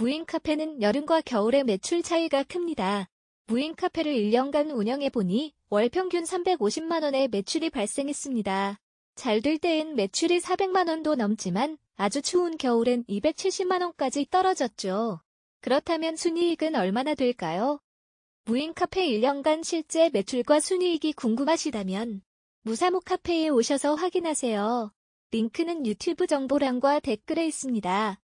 무인 카페는 여름과 겨울의 매출 차이가 큽니다. 무인 카페를 1년간 운영해보니 월 평균 350만원의 매출이 발생했습니다. 잘 될 때엔 매출이 400만원도 넘지만 아주 추운 겨울엔 270만원까지 떨어졌죠. 그렇다면 순이익은 얼마나 될까요? 무인 카페 1년간 실제 매출과 순이익이 궁금하시다면 무사모 카페에 오셔서 확인하세요. 링크는 유튜브 정보란과 댓글에 있습니다.